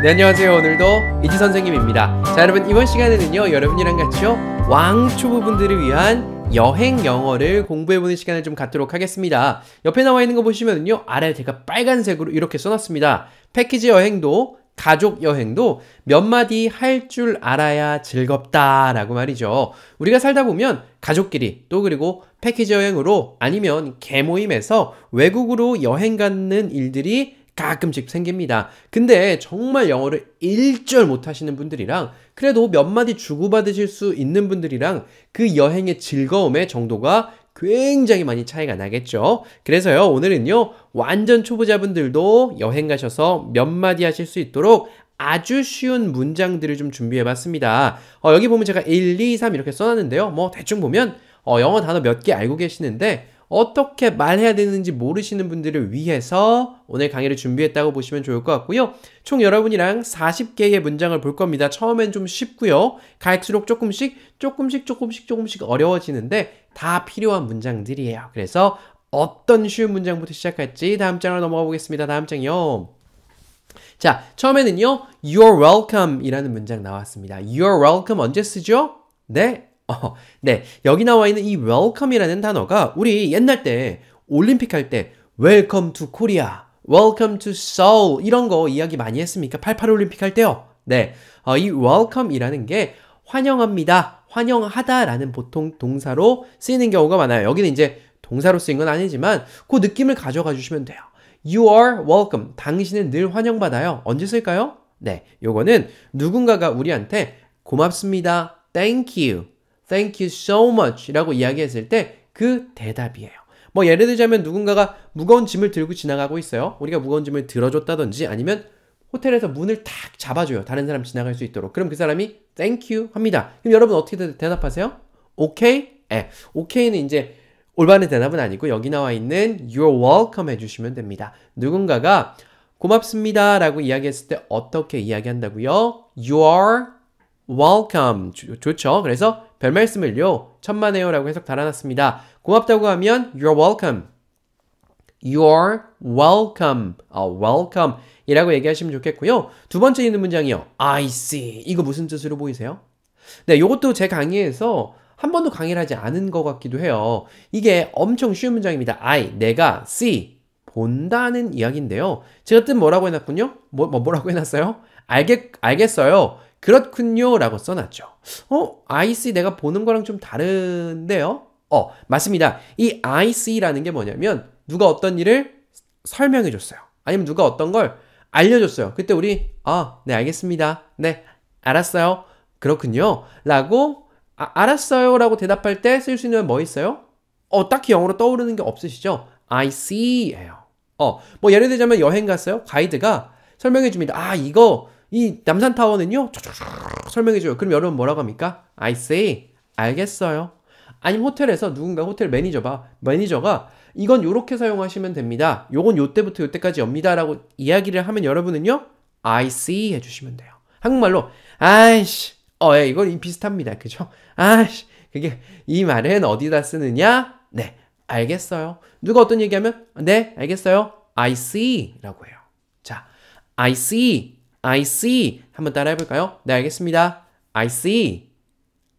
네, 안녕하세요. 오늘도 이지 선생님입니다. 자, 여러분 이번 시간에는요. 여러분이랑 같이요. 왕초보분들을 위한 여행 영어를 공부해보는 시간을 좀 갖도록 하겠습니다. 옆에 나와 있는 거 보시면요. 은 아래 제가 빨간색으로 이렇게 써놨습니다. 패키지 여행도 가족 여행도 몇 마디 할 줄 알아야 즐겁다라고 말이죠. 우리가 살다 보면 가족끼리 또 그리고 패키지 여행으로 아니면 개모임에서 외국으로 여행 가는 일들이 가끔씩 생깁니다. 근데 정말 영어를 일절 못하시는 분들이랑 그래도 몇 마디 주고받으실 수 있는 분들이랑 그 여행의 즐거움의 정도가 굉장히 많이 차이가 나겠죠. 그래서요, 오늘은요, 완전 초보자분들도 여행 가셔서 몇 마디 하실 수 있도록 아주 쉬운 문장들을 좀 준비해 봤습니다. 어, 여기 보면 제가 1, 2, 3 이렇게 써놨는데요. 뭐, 대충 보면, 어, 영어 단어 몇 개 알고 계시는데, 어떻게 말해야 되는지 모르시는 분들을 위해서 오늘 강의를 준비했다고 보시면 좋을 것 같고요. 총 여러분이랑 40개의 문장을 볼 겁니다. 처음엔 좀 쉽고요. 갈수록 조금씩 조금씩 조금씩 조금씩 어려워지는데 다 필요한 문장들이에요. 그래서 어떤 쉬운 문장부터 시작할지 다음 장으로 넘어가 보겠습니다. 다음 장이요. 자, 처음에는요. You're welcome 이라는 문장 나왔습니다. You're welcome 언제 쓰죠? 네, 어, 네. 여기 나와 있는 이 welcome이라는 단어가 우리 옛날 때 올림픽 할 때 welcome to Korea, welcome to Seoul 이런 거 이야기 많이 했습니까? 88 올림픽 할 때요. 네. 어, 이 welcome이라는 게 환영합니다, 환영하다라는 보통 동사로 쓰이는 경우가 많아요. 여기는 이제 동사로 쓰인 건 아니지만 그 느낌을 가져가 주시면 돼요. You are welcome. 당신은 늘 환영받아요. 언제 쓸까요? 네, 요거는 누군가가 우리한테 고맙습니다. Thank you. thank you so much 라고 이야기했을 때 그 대답이에요. 뭐 예를 들자면 누군가가 무거운 짐을 들고 지나가고 있어요. 우리가 무거운 짐을 들어줬다든지 아니면 호텔에서 문을 탁 잡아줘요. 다른 사람 지나갈 수 있도록. 그럼 그 사람이 thank you 합니다. 그럼 여러분 어떻게 대답하세요? 오케이? 예. 오케이는 이제 올바른 대답은 아니고 여기 나와 있는 you're welcome 해주시면 됩니다. 누군가가 고맙습니다 라고 이야기했을 때 어떻게 이야기한다고요? You are welcome. 좋죠. 그래서 별 말씀을요. 천만에요 라고 해석 달아놨습니다. 고맙다고 하면 you're welcome. You're welcome. u 아, welcome. 이라고 얘기하시면 좋겠고요. 두 번째 있는 문장이요. I see. 이거 무슨 뜻으로 보이세요? 네, 이것도 제 강의에서 한 번도 강의를 하지 않은 것 같기도 해요. 이게 엄청 쉬운 문장입니다. I, 내가, see, 본다는 이야기인데요. 제가 뜻 뭐라고 해놨군요? 뭐, 뭐 뭐라고 해놨어요? 알겠, 알겠어요. 그렇군요 라고 써놨죠. 어? I see 내가 보는 거랑 좀 다른데요? 어, 맞습니다. 이 I see라는 게 뭐냐면 누가 어떤 일을 설명해 줬어요. 아니면 누가 어떤 걸 알려줬어요. 그때 우리 아, 네 알겠습니다. 네, 알았어요. 그렇군요. 라고 아, 알았어요 라고 대답할 때 쓸 수 있는 뭐 있어요? 어, 딱히 영어로 떠오르는 게 없으시죠? I see 예요. 어, 뭐 예를 들자면 여행 갔어요. 가이드가 설명해 줍니다. 아, 이거 이 남산타워는요 설명해줘요 그럼 여러분 뭐라고 합니까? I see 알겠어요 아니면 호텔에서 누군가 호텔 매니저봐 매니저가 이건 요렇게 사용하시면 됩니다 요건 요때부터 요때까지 엽니다 라고 이야기를 하면 여러분은요 I see 해주시면 돼요 한국말로 아이씨 어 예, 이건 비슷합니다 그죠? 아이씨 그게 이 말은 어디다 쓰느냐? 네 알겠어요 누가 어떤 얘기하면 네 알겠어요 I see 라고 해요 자 I see I see. 한번 따라해 볼까요? 네, 알겠습니다. I see.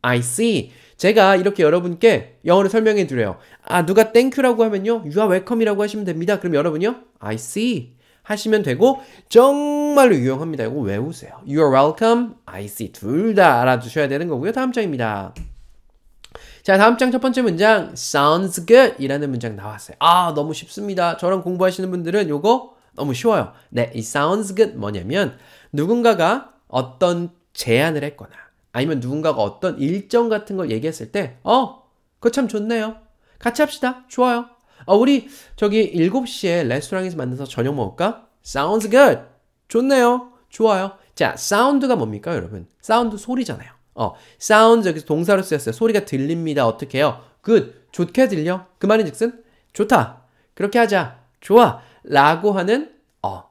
I see. 제가 이렇게 여러분께 영어를 설명해 드려요. 아, 누가 땡큐라고 하면요. You are welcome이라고 하시면 됩니다. 그럼 여러분요. I see. 하시면 되고 정말로 유용합니다. 이거 외우세요. You are welcome. I see. 둘 다 알아주셔야 되는 거고요. 다음 장입니다. 자, 다음 장 첫 번째 문장 sounds good 이라는 문장 나왔어요. 아, 너무 쉽습니다. 저랑 공부하시는 분들은 요거 너무 쉬워요. 네, 이 sounds good 뭐냐면 누군가가 어떤 제안을 했거나 아니면 누군가가 어떤 일정 같은 걸 얘기했을 때 어, 그거 참 좋네요. 같이 합시다. 좋아요. 어, 우리 저기 7시에 레스토랑에서 만나서 저녁 먹을까? Sounds good. 좋네요. 좋아요. 자, 사운드가 뭡니까, 여러분? 사운드 소리잖아요. 어, sound 여기서 동사로 쓰였어요. 소리가 들립니다. 어떻게 해요? good. 좋게 들려. 그 말인즉슨 좋다. 그렇게 하자. 좋아. 라고 하는 어,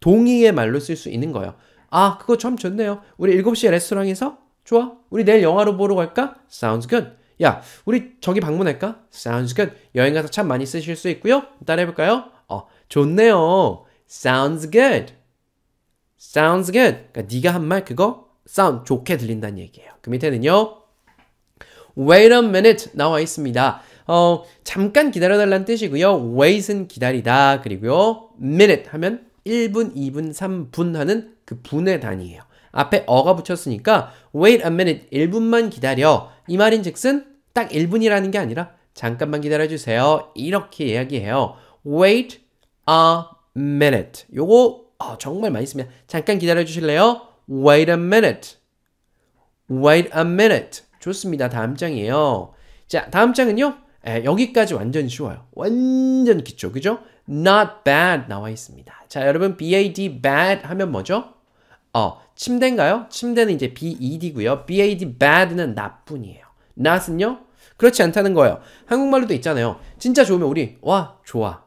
동의의 말로 쓸 수 있는 거예요. 아, 그거 참 좋네요. 우리 7시에 레스토랑에서? 좋아. 우리 내일 영화로 보러 갈까? Sounds good. 야, 우리 저기 방문할까? Sounds good. 여행 가서 참 많이 쓰실 수 있고요. 따라해볼까요? 어, 좋네요. Sounds good. Sounds good. 그러니까 네가 한 말 그거 sound 좋게 들린다는 얘기예요. 그 밑에는요. Wait a minute 나와 있습니다. 어, 잠깐 기다려달라는 뜻이고요. wait은 기다리다. 그리고요. minute 하면 1분, 2분, 3분 하는 그 분의 단위예요. 앞에 어가 붙였으니까 wait a minute 1분만 기다려. 이 말인즉슨 딱 1분이라는 게 아니라 잠깐만 기다려 주세요. 이렇게 이야기해요. wait a minute. 요거 어, 정말 많이 씁니다. 잠깐 기다려 주실래요? wait a minute. wait a minute. 좋습니다. 다음 장이에요. 자, 다음 장은요. 에, 예, 여기까지 완전 쉬워요. 완전 기초, 그죠? Not bad 나와 있습니다. 자, 여러분 bad bad 하면 뭐죠? 어, 침대인가요? 침대는 이제 bed고요. bad bad는 나뿐이에요. not은요? 그렇지 않다는 거예요. 한국말로도 있잖아요. 진짜 좋으면 우리 와 좋아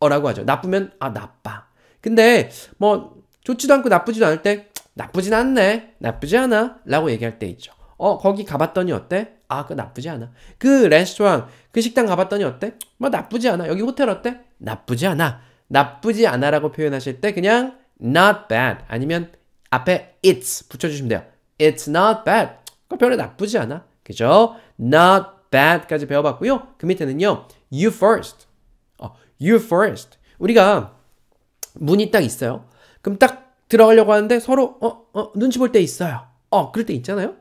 어라고 하죠. 나쁘면 아 나빠. 근데 뭐 좋지도 않고 나쁘지도 않을 때 나쁘진 않네 나쁘지 않아 라고 얘기할 때 있죠. 어 거기 가봤더니 어때? 아, 그거 나쁘지 않아. 그 레스토랑, 그 식당 가봤더니 어때? 뭐 나쁘지 않아. 여기 호텔 어때? 나쁘지 않아. 나쁘지 않아라고 표현하실 때 그냥 not bad 아니면 앞에 it's 붙여주시면 돼요. It's not bad. 그 별로 나쁘지 않아. 그죠? Not bad까지 배워봤고요. 그 밑에는요. You first. 어, you first. 우리가 문이 딱 있어요. 그럼 딱 들어가려고 하는데 서로 어, 어, 눈치 볼 때 있어요. 어, 그럴 때 있잖아요.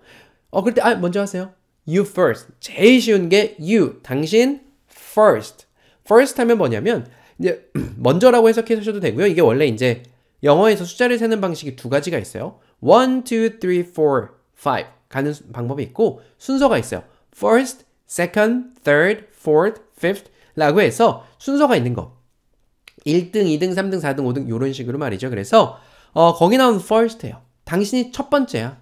어, 그럴 때 아, 먼저 하세요. you first. 제일 쉬운 게 you, 당신 first. first 하면 뭐냐면 이제 먼저라고 해석해 주셔도 되고요. 이게 원래 이제 영어에서 숫자를 세는 방식이 두 가지가 있어요. 1 2 3 4 5 가는 방법이 있고 순서가 있어요. first, second, third, fourth, fifth 라고 해서 순서가 있는 거. 1등, 2등, 3등, 4등, 5등 요런 식으로 말이죠. 그래서 어, 거기 나온 first예요. 당신이 첫 번째야.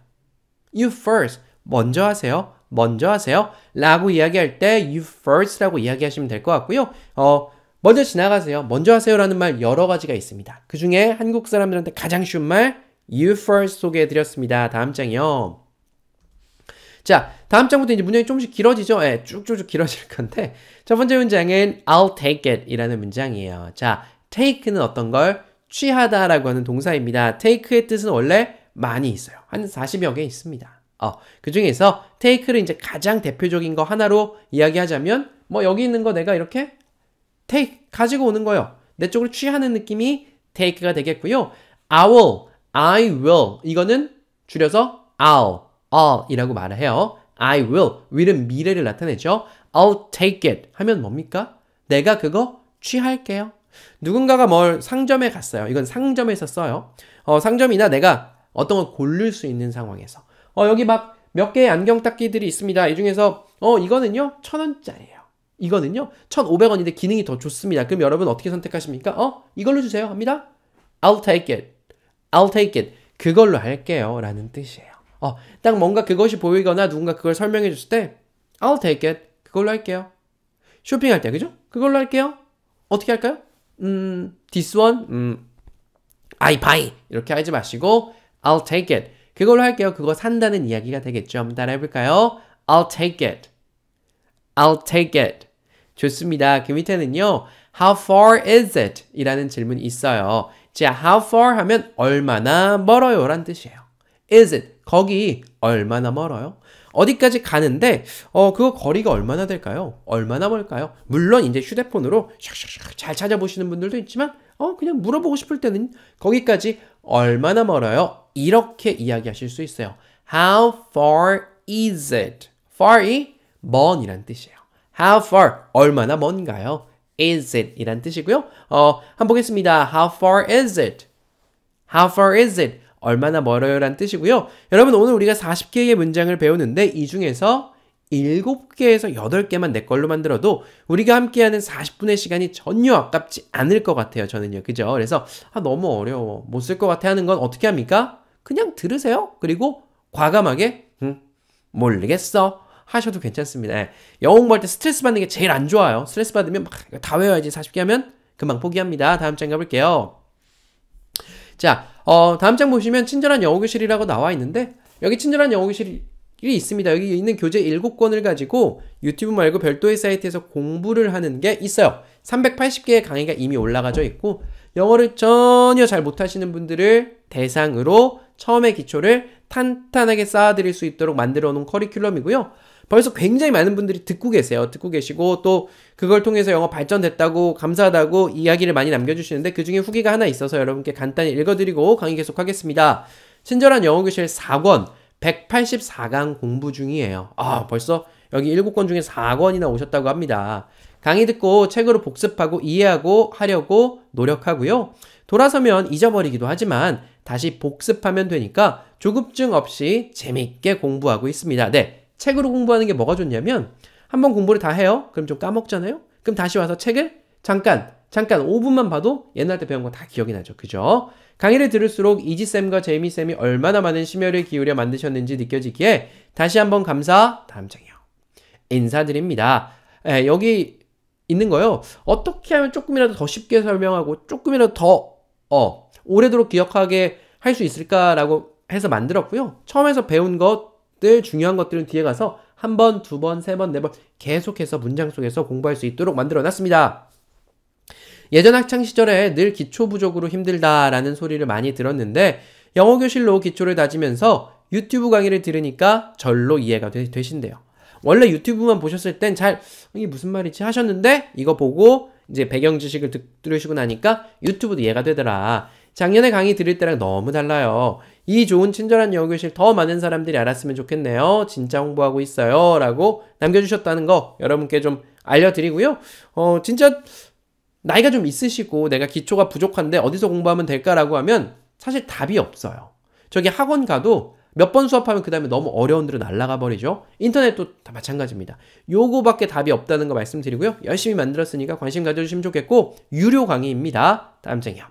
You first. 먼저 하세요. 먼저 하세요. 라고 이야기할 때 you first라고 이야기하시면 될 것 같고요. 어, 먼저 지나가세요. 먼저 하세요라는 말 여러 가지가 있습니다. 그 중에 한국 사람들한테 가장 쉬운 말 you first 소개해 드렸습니다. 다음 장이요. 자, 다음 장부터 이제 문장이 조금씩 길어지죠? 예, 쭉쭉쭉 길어질 건데. 첫 번째 문장은 I'll take it 이라는 문장이에요. 자, take는 어떤 걸? 취하다라고 하는 동사입니다. take의 뜻은 원래 많이 있어요. 한 40여 개 있습니다. 어, 그 중에서 take를 이제 가장 대표적인 거 하나로 이야기하자면 뭐 여기 있는 거 내가 이렇게 take 가지고 오는 거요. 예내 쪽으로 취하는 느낌이 take가 되겠고요. I will, I will 이거는 줄여서 I'll, I'll이라고 말해요. I will, will은 미래를 나타내죠. I'll take it 하면 뭡니까? 내가 그거 취할게요. 누군가가 뭘 상점에 갔어요. 이건 상점에서 써요. 어, 상점이나 내가 어떤 걸 고를 수 있는 상황에서 어, 여기 막 몇 개의 안경 닦기들이 있습니다. 이 중에서 어, 이거는요. 천원짜리에요 이거는요. 천오백 원인데 기능이 더 좋습니다. 그럼 여러분 어떻게 선택하십니까? 어? 이걸로 주세요. 합니다. I'll take it. I'll take it. 그걸로 할게요. 라는 뜻이에요. 어, 딱 뭔가 그것이 보이거나 누군가 그걸 설명해 줬을 때 I'll take it. 그걸로 할게요. 쇼핑할 때, 그죠? 그걸로 할게요. 어떻게 할까요? 음, this one, 음, I buy. 이렇게 하지 마시고 I'll take it. 그걸로 할게요. 그거 산다는 이야기가 되겠죠. 한번 따라 해볼까요? I'll take it. I'll take it. 좋습니다. 그 밑에는요. How far is it? 이라는 질문이 있어요. 자, how far 하면 얼마나 멀어요? 라는 뜻이에요. is it? 거기 얼마나 멀어요? 어디까지 가는데 어 그거 거리가 얼마나 될까요? 얼마나 멀까요? 물론 이제 휴대폰으로 샥샥샥 잘 찾아보시는 분들도 있지만 어 그냥 물어보고 싶을 때는 거기까지 얼마나 멀어요? 이렇게 이야기하실 수 있어요. How far is it? far이 먼이란 뜻이에요. How far 얼마나 먼가요? is it 이란 뜻이고요. 어, 한번 보겠습니다. How far is it? How far is it? 얼마나 멀어요란 뜻이고요. 여러분 오늘 우리가 40개의 문장을 배우는데 이 중에서 7개에서 8개만 내 걸로 만들어도 우리가 함께하는 40분의 시간이 전혀 아깝지 않을 것 같아요. 저는요. 그죠? 그래서 아 너무 어려워. 못 쓸 것 같아 하는 건 어떻게 합니까? 그냥 들으세요. 그리고 과감하게 음, 모르겠어. 하셔도 괜찮습니다. 예. 영어 공부할 때 스트레스 받는 게 제일 안 좋아요. 스트레스 받으면 막 다 외워야지 40개 하면 금방 포기합니다. 다음 장 가볼게요. 자, 어, 다음 장 보시면 친절한 영어 교실이라고 나와 있는데 여기 친절한 영어 교실 있습니다. 여기 있는 교재 7권을 가지고 유튜브 말고 별도의 사이트에서 공부를 하는 게 있어요. 380개의 강의가 이미 올라가져 있고 영어를 전혀 잘 못하시는 분들을 대상으로 처음에 기초를 탄탄하게 쌓아드릴 수 있도록 만들어 놓은 커리큘럼이고요. 벌써 굉장히 많은 분들이 듣고 계세요. 듣고 계시고 또 그걸 통해서 영어 발전됐다고 감사하다고 이야기를 많이 남겨주시는데 그 중에 후기가 하나 있어서 여러분께 간단히 읽어드리고 강의 계속하겠습니다. 친절한 영어교실 4권 184강 공부 중이에요. 아, 벌써 여기 7권 중에 4권이나 오셨다고 합니다. 강의 듣고 책으로 복습하고 이해하고 하려고 노력하고요. 돌아서면 잊어버리기도 하지만 다시 복습하면 되니까 조급증 없이 재밌게 공부하고 있습니다. 네. 책으로 공부하는 게 뭐가 좋냐면 한번 공부를 다 해요. 그럼 좀 까먹잖아요. 그럼 다시 와서 책을 잠깐 잠깐 5분만 봐도 옛날 때 배운 거 다 기억이 나죠. 그죠? 강의를 들을수록 이지쌤과 제이미쌤이 얼마나 많은 심혈을 기울여 만드셨는지 느껴지기에 다시 한번 감사, 다음 장이요. 인사드립니다. 에, 예, 여기 있는 거요. 어떻게 하면 조금이라도 더 쉽게 설명하고 조금이라도 더, 어, 오래도록 기억하게 할 수 있을까라고 해서 만들었고요. 처음에서 배운 것들, 중요한 것들은 뒤에 가서 한 번, 두 번, 세 번, 네 번 계속해서 문장 속에서 공부할 수 있도록 만들어 놨습니다. 예전 학창 시절에 늘 기초 부족으로 힘들다라는 소리를 많이 들었는데 영어 교실로 기초를 다지면서 유튜브 강의를 들으니까 절로 이해가 되, 되신대요. 원래 유튜브만 보셨을 땐 잘 이게 무슨 말이지 하셨는데 이거 보고 이제 배경 지식을 듣, 들으시고 나니까 유튜브도 이해가 되더라. 작년에 강의 들을 때랑 너무 달라요. 이 좋은 친절한 영어 교실 더 많은 사람들이 알았으면 좋겠네요. 진짜 홍보하고 있어요. 라고 남겨주셨다는 거 여러분께 좀 알려드리고요. 어, 진짜 나이가 좀 있으시고 내가 기초가 부족한데 어디서 공부하면 될까라고 하면 사실 답이 없어요. 저기 학원 가도 몇 번 수업하면 그 다음에 너무 어려운 데로 날아가 버리죠. 인터넷도 다 마찬가지입니다. 요거밖에 답이 없다는 거 말씀드리고요. 열심히 만들었으니까 관심 가져주시면 좋겠고 유료 강의입니다. 다음 장이요.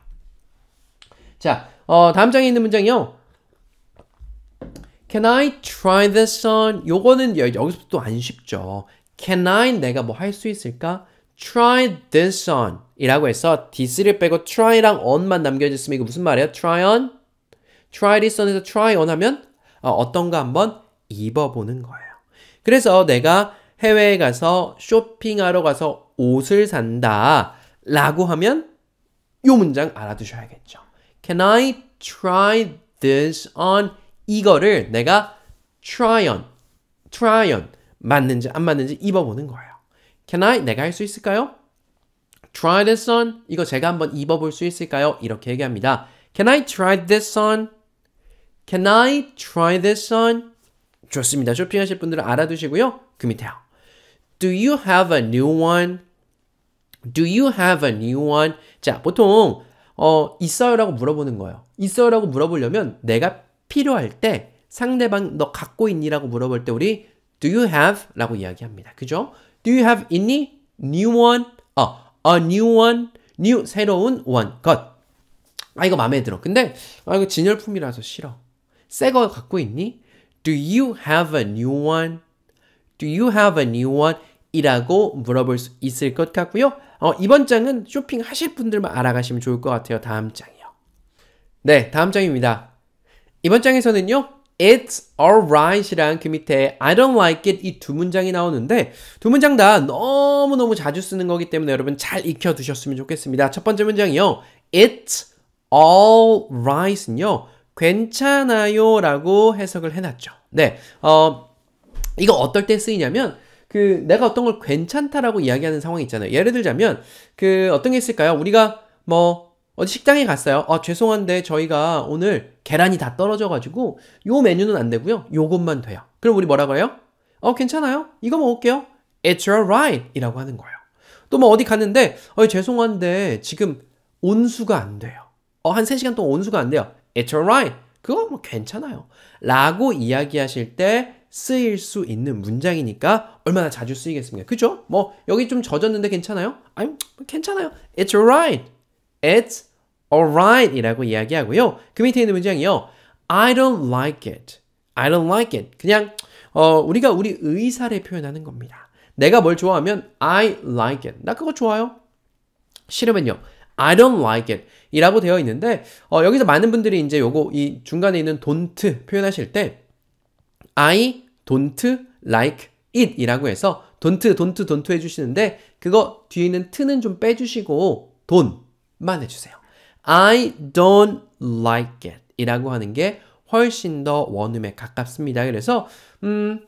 자, 어, 다음 장에 있는 문장이요. Can I try this on? 요거는 여기서부터 안 쉽죠. Can I 내가 뭐 할 수 있을까? try this on 이라고 해서 this를 빼고 try랑 on만 남겨졌으면 이거 무슨 말이에요? try on? try this on에서 try on 하면 어, 떤거 한번 입어보는 거예요. 그래서 내가 해외에 가서 쇼핑하러 가서 옷을 산다 라고 하면 요 문장 알아두셔야겠죠. Can I try this on? 이거를 내가 try on, try on 맞는지 안 맞는지 입어보는 거예요. Can I? 내가 할 수 있을까요? Try this on. 이거 제가 한번 입어볼 수 있을까요? 이렇게 얘기합니다. Can I try this on? Can I try this on? 좋습니다. 쇼핑하실 분들은 알아두시고요. 그 밑에요. Do you have a new one? Do you have a new one? 자, 보통 어, 있어요라고 물어보는 거예요. 있어요라고 물어보려면 내가 필요할 때 상대방 너 갖고 있니라고 물어볼 때 우리 do you have? 라고 이야기합니다. 그죠? Do you have any New one? 아, a new one? New 새로운 one 것. 아 이거 마음에 들어. 근데 아 이거 진열품이라서 싫어. 새 거 갖고 있니? Do you have a new one? Do you have a new one? 이라고 물어볼 수 있을 것 같고요. 어, 이번 장은 쇼핑하실 분들만 알아가시면 좋을 것 같아요. 다음 장이요. 네, 다음 장입니다. 이번 장에서는요. It's alright이랑 그 밑에 I don't like it 이 두 문장이 나오는데 두 문장 다 너무너무 자주 쓰는 거기 때문에 여러분 잘 익혀두셨으면 좋겠습니다. 첫 번째 문장이요. It's alright은요. 괜찮아요 라고 해석을 해놨죠. 네, 어, 이거 어떨 때 쓰이냐면 그 내가 어떤 걸 괜찮다라고 이야기하는 상황이 있잖아요. 예를 들자면 그 어떤 게 있을까요? 우리가 뭐 어디 식당에 갔어요. 아, 죄송한데 저희가 오늘 계란이 다 떨어져가지고 요 메뉴는 안 되고요. 요것만 돼요. 그럼 우리 뭐라고 해요? 어, 괜찮아요. 이거 먹을게요. It's alright. 이라고 하는 거예요. 또 뭐 어디 갔는데, 어, 죄송한데 지금 온수가 안 돼요. 어, 한 3시간 동안 온수가 안 돼요. It's alright. 그거 뭐 괜찮아요. 라고 이야기하실 때 쓰일 수 있는 문장이니까 얼마나 자주 쓰이겠습니까? 그죠? 뭐 여기 좀 젖었는데 괜찮아요? 아니 괜찮아요. It's alright. It's alright 이라고 이야기하고요. 그 밑에 있는 문장이요. I don't like it. I don't like it. 그냥 어, 우리가 우리 의사를 표현하는 겁니다. 내가 뭘 좋아하면 I like it. 나 그거 좋아요. 싫으면요. I don't like it 이라고 되어 있는데 어, 여기서 많은 분들이 이제 요거 이 중간에 있는 don't 표현하실 때 I don't like it 이라고 해서 don't, don't, don't 해주시는데 그거 뒤에 있는 t는 좀 빼주시고 don만 해주세요. I don't like it 이라고 하는 게 훨씬 더 원음에 가깝습니다. 그래서 음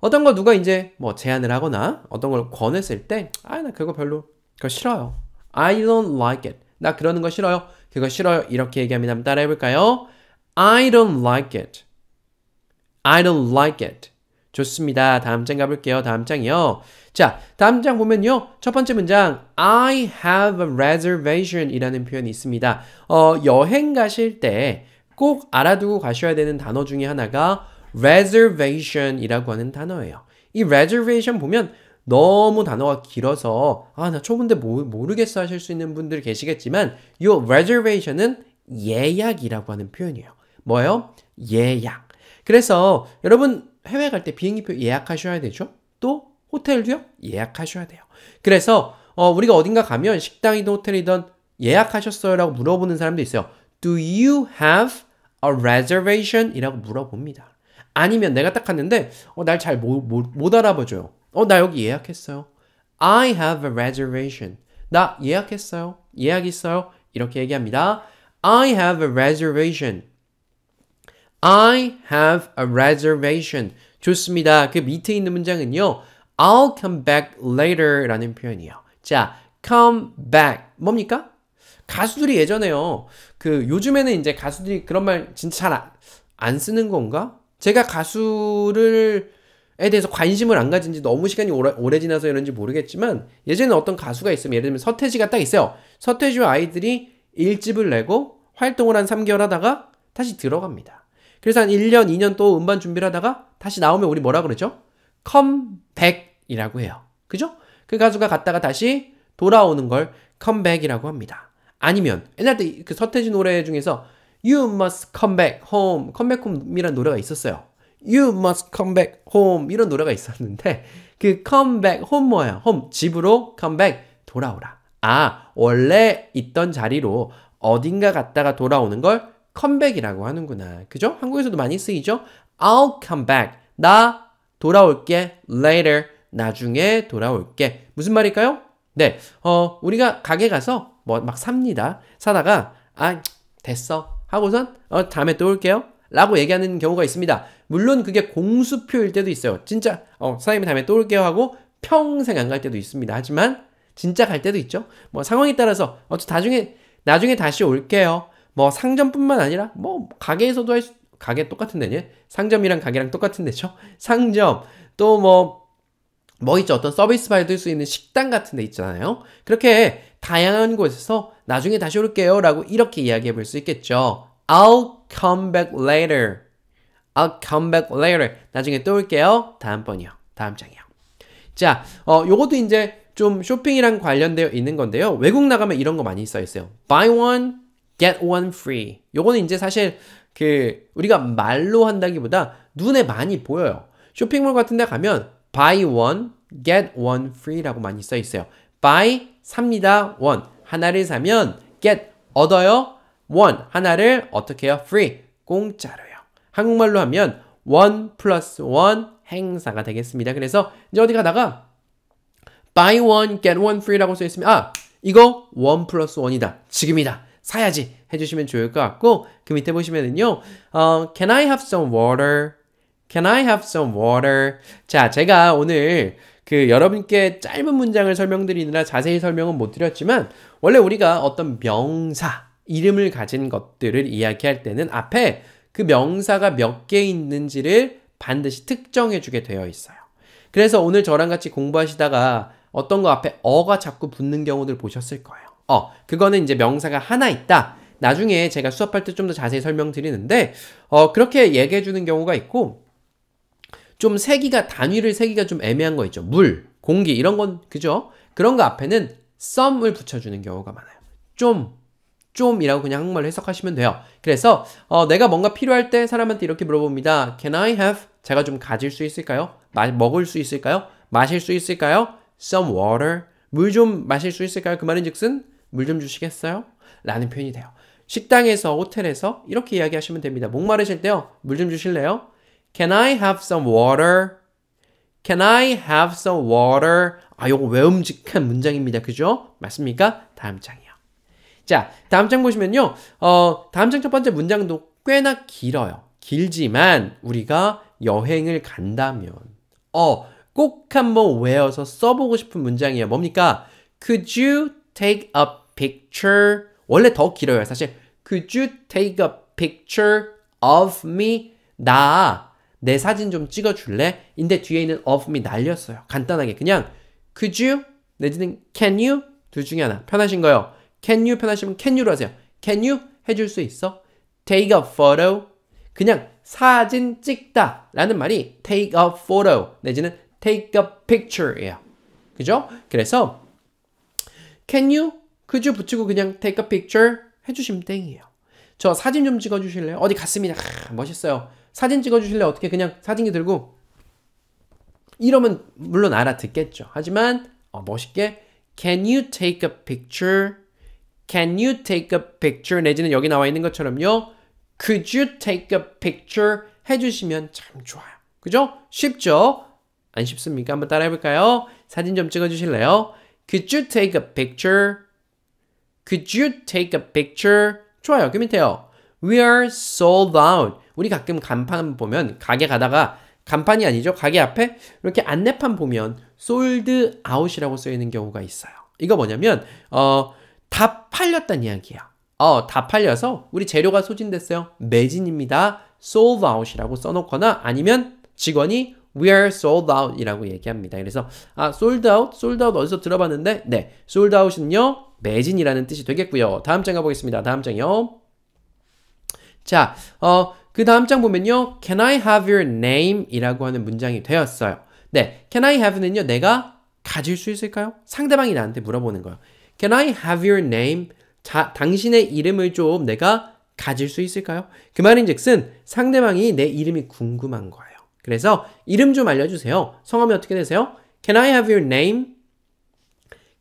어떤 거 누가 이제 뭐 제안을 하거나 어떤 걸 권했을 때 아 나 그거 별로 그거 싫어요. I don't like it. 나 그러는 거 싫어요. 그거 싫어요. 이렇게 얘기하면 한번 따라해 볼까요? I don't like it. I don't like it. 좋습니다. 다음 장 가볼게요. 다음 장이요. 자, 다음 장 보면요. 첫 번째 문장 I have a reservation 이라는 표현이 있습니다. 어, 여행 가실 때 꼭 알아두고 가셔야 되는 단어 중에 하나가 reservation 이라고 하는 단어예요. 이 reservation 보면 너무 단어가 길어서 아, 나 초보인데 모, 모르겠어 하실 수 있는 분들 계시겠지만 이 reservation은 예약이라고 하는 표현이에요. 뭐예요? 예약. 그래서 여러분 해외 갈 때 비행기표 예약하셔야 되죠? 또 호텔도요 예약하셔야 돼요. 그래서 어, 우리가 어딘가 가면 식당이든 호텔이든 예약하셨어요라고 물어보는 사람도 있어요. Do you have a reservation? 이라고 물어봅니다. 아니면 내가 딱 갔는데 어, 날 잘 못 알아봐줘요. 어, 나 여기 예약했어요. I have a reservation. 나 예약했어요. 예약 있어요. 이렇게 얘기합니다. I have a reservation. I have a reservation. 좋습니다. 그 밑에 있는 문장은요. I'll come back later 라는 표현이에요. 자, come back. 뭡니까? 가수들이 예전에요. 그 요즘에는 이제 가수들이 그런 말 진짜 잘 아, 안, 쓰는 건가? 제가 가수를 에 대해서 관심을 안 가진 지 너무 시간이 오래, 오래 지나서 이런지 모르겠지만 예전에 어떤 가수가 있으면 예를 들면 서태지가 딱 있어요. 서태지와 아이들이 일집을 내고 활동을 한 3개월 하다가 다시 들어갑니다. 그래서 한 1년, 2년 또 음반 준비를 하다가 다시 나오면 우리 뭐라 그러죠? 컴백이라고 해요. 그죠? 그 가수가 갔다가 다시 돌아오는 걸 컴백이라고 합니다. 아니면 옛날 때그 서태지 노래 중에서 You must come back home, come back home이란 노래가 있었어요. You must come back home 이런 노래가 있었는데 그 come back home 뭐예요? home 집으로 come back 돌아오라. 아 원래 있던 자리로 어딘가 갔다가 돌아오는 걸 컴백이라고 하는구나. 그죠? 한국에서도 많이 쓰이죠? I'll come back. 나 돌아올게. later. 나중에 돌아올게. 무슨 말일까요? 네. 어, 우리가 가게 가서 뭐 막 삽니다. 사다가 아, 됐어. 하고선 어, 다음에 또 올게요. 라고 얘기하는 경우가 있습니다. 물론 그게 공수표일 때도 있어요. 진짜 어, 사장님 다음에 또 올게요 하고 평생 안 갈 때도 있습니다. 하지만 진짜 갈 때도 있죠. 뭐 상황에 따라서 어차 나중에 나중에 다시 올게요. 뭐 상점뿐만 아니라 뭐 가게에서도 할 수, 가게 똑같은 데냐? 상점이랑 가게랑 똑같은 데죠? 상점, 또 뭐, 뭐 있죠? 어떤 서비스 받을 수 있는 식당 같은 데 있잖아요? 그렇게 다양한 곳에서 나중에 다시 올게요 라고 이렇게 이야기해 볼 수 있겠죠. I'll come back later. I'll come back later. 나중에 또 올게요. 다음번이요. 다음 장이요. 자, 어, 요것도 이제 좀 쇼핑이랑 관련되어 있는 건데요. 외국 나가면 이런 거 많이 써 있어요. Buy one, get one free. 요거는 이제 사실 그 우리가 말로 한다기보다 눈에 많이 보여요. 쇼핑몰 같은 데 가면 buy one, get one free라고 많이 써 있어요. buy 삽니다. one 하나를 사면 get 얻어요. one 하나를 어떻게 해요? free 공짜로요. 한국말로 하면 one plus one 행사가 되겠습니다. 그래서 이제 어디 가다가 buy one get one free라고 써 있으면 아 이거 one plus one이다 지금이다 사야지 해주시면 좋을 것 같고 그 밑에 보시면은요 어, Can I have some water? Can I have some water? 자 제가 오늘 그 여러분께 짧은 문장을 설명드리느라 자세히 설명은 못 드렸지만 원래 우리가 어떤 명사 이름을 가진 것들을 이야기할 때는 앞에 그 명사가 몇 개 있는지를 반드시 특정해 주게 되어 있어요. 그래서 오늘 저랑 같이 공부하시다가 어떤 거 앞에 어가 자꾸 붙는 경우들 보셨을 거예요. 어, 그거는 이제 명사가 하나 있다. 나중에 제가 수업할 때 좀 더 자세히 설명드리는데 어, 그렇게 얘기해 주는 경우가 있고 좀 세기가 단위를 세기가 좀 애매한 거 있죠. 물, 공기 이런 건 그죠? 그런 거 앞에는 some을 붙여주는 경우가 많아요. 좀 좀이라고 그냥 한국말로 해석하시면 돼요. 그래서 어, 내가 뭔가 필요할 때 사람한테 이렇게 물어봅니다. Can I have? 제가 좀 가질 수 있을까요? 마, 먹을 수 있을까요? 마실 수 있을까요? Some water. 물 좀 마실 수 있을까요? 그 말인즉슨 물 좀 주시겠어요? 라는 표현이 돼요. 식당에서, 호텔에서 이렇게 이야기하시면 됩니다. 목마르실 때요. 물 좀 주실래요? Can I have some water? Can I have some water? 아, 요거 외움직한 문장입니다. 그죠? 맞습니까? 다음 장이요. 자, 다음 장 보시면요. 어, 다음 장 첫 번째 문장도 꽤나 길어요. 길지만 우리가 여행을 간다면 어, 꼭 한번 외워서 써보고 싶은 문장이에요. 뭡니까? Could you take a picture 원래 더 길어요. 사실 Could you take a picture of me? 나 내 사진 좀 찍어줄래? 인데 뒤에 있는 of me 날렸어요. 간단하게 그냥 Could you? 내지는 Can you? 둘 중에 하나 편하신 거요. Can you 편하시면 Can you로 하세요. Can you 해줄 수 있어? Take a photo. 그냥 사진 찍다 라는 말이 take a photo 내지는 take a picture예요. 그죠? 그래서 can you 그주 붙이고 그냥 take a picture 해주시면 땡이에요. 저 사진 좀 찍어주실래요? 어디 갔습니다. 아, 멋있어요. 사진 찍어주실래요? 어떻게 그냥 사진기 들고 이러면 물론 알아듣겠죠. 하지만 어, 멋있게 Can you take a picture? Can you take a picture? 내지는 여기 나와 있는 것처럼요. Could you take a picture? 해주시면 참 좋아요. 그죠? 쉽죠? 안 쉽습니까? 한번 따라해볼까요? 사진 좀 찍어주실래요? Could you take a picture? Could you take a picture? 좋아요. 그 밑에요. We are sold out. 우리 가끔 간판 보면 가게 가다가 간판이 아니죠. 가게 앞에 이렇게 안내판 보면 sold out이라고 써 있는 경우가 있어요. 이거 뭐냐면 어, 다 팔렸다는 이야기야. 어, 다 팔려서 우리 재료가 소진됐어요. 매진입니다. sold out이라고 써놓거나 아니면 직원이 we are sold out이라고 얘기합니다. 그래서 아 sold out, sold out 어디서 들어봤는데 네, sold out은요 매진이라는 뜻이 되겠고요. 다음 장 가보겠습니다. 다음 장요. 자, 어, 그 다음 장 보면요. Can I have your name? 이라고 하는 문장이 되었어요. 네, Can I have는요. 내가 가질 수 있을까요? 상대방이 나한테 물어보는 거예요. Can I have your name? 자, 당신의 이름을 좀 내가 가질 수 있을까요? 그 말인즉슨 상대방이 내 이름이 궁금한 거예요. 그래서 이름 좀 알려주세요. 성함이 어떻게 되세요? Can I have your name?